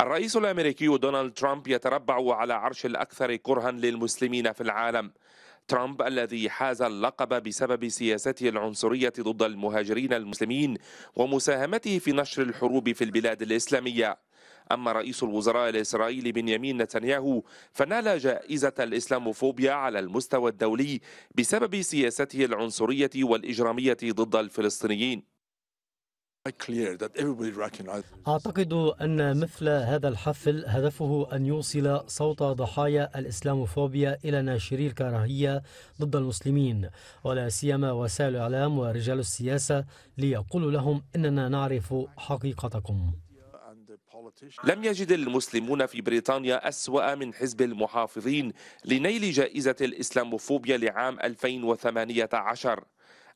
الرئيس الامريكي دونالد ترامب يتربع على عرش الاكثر كرها للمسلمين في العالم ترامب الذي حاز اللقب بسبب سياسته العنصريه ضد المهاجرين المسلمين ومساهمته في نشر الحروب في البلاد الاسلاميه اما رئيس الوزراء الاسرائيلي بنيامين نتنياهو فنال جائزه الاسلاموفوبيا على المستوى الدولي بسبب سياسته العنصريه والاجراميه ضد الفلسطينيين أعتقد أن مثل هذا الحفل هدفه أن يوصل صوت ضحايا الإسلاموفوبيا إلى ناشري الكراهية ضد المسلمين ولا سيما وسائل الإعلام ورجال السياسة ليقولوا لهم إننا نعرف حقيقتكم لم يجد المسلمون في بريطانيا أسوأ من حزب المحافظين لنيل جائزة الإسلاموفوبيا لعام 2018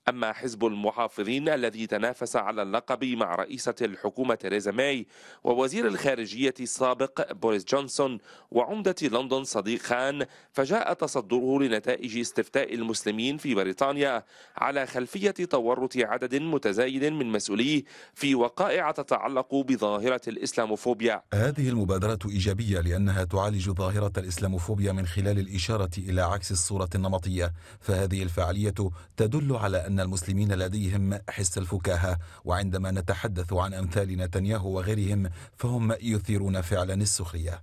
أما حزب المحافظين الذي تنافس على اللقب مع رئيسة الحكومة تيريزا ماي ووزير الخارجية السابق بوريس جونسون وعمدة لندن صديق خان فجاء تصدره لنتائج استفتاء المسلمين في بريطانيا على خلفية تورط عدد متزايد من مسؤوليه في وقائع تتعلق بظاهرة الإسلاموفوبيا هذه المبادرة إيجابية لأنها تعالج ظاهرة الإسلاموفوبيا من خلال الإشارة إلى عكس الصورة النمطية فهذه الفعالية تدل على أن أن المسلمين لديهم حس الفكاهة وعندما نتحدث عن أمثال نتنياهو وغيرهم فهم يثيرون فعلا السخرية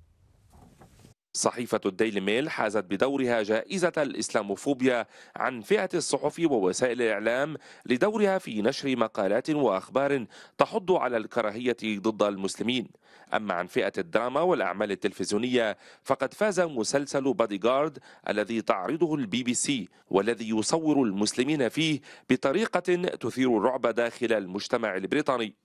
صحيفة الديلي ميل حازت بدورها جائزة الإسلاموفوبيا عن فئة الصحف ووسائل الإعلام لدورها في نشر مقالات وأخبار تحض على الكراهية ضد المسلمين أما عن فئة الدراما والأعمال التلفزيونية فقد فاز مسلسل بادي جارد الذي تعرضه البي بي سي والذي يصور المسلمين فيه بطريقة تثير الرعب داخل المجتمع البريطاني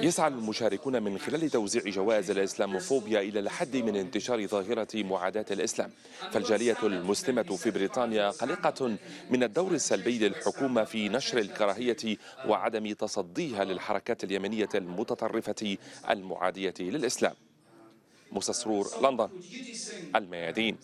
يسعى المشاركون من خلال توزيع جوائز الإسلاموفوبيا إلى الحد من انتشار ظاهرة معاداة الإسلام فالجالية المسلمة في بريطانيا قلقة من الدور السلبي للحكومة في نشر الكراهية وعدم تصديها للحركات اليمنية المتطرفة المعادية للإسلام مسسرور لندن الميادين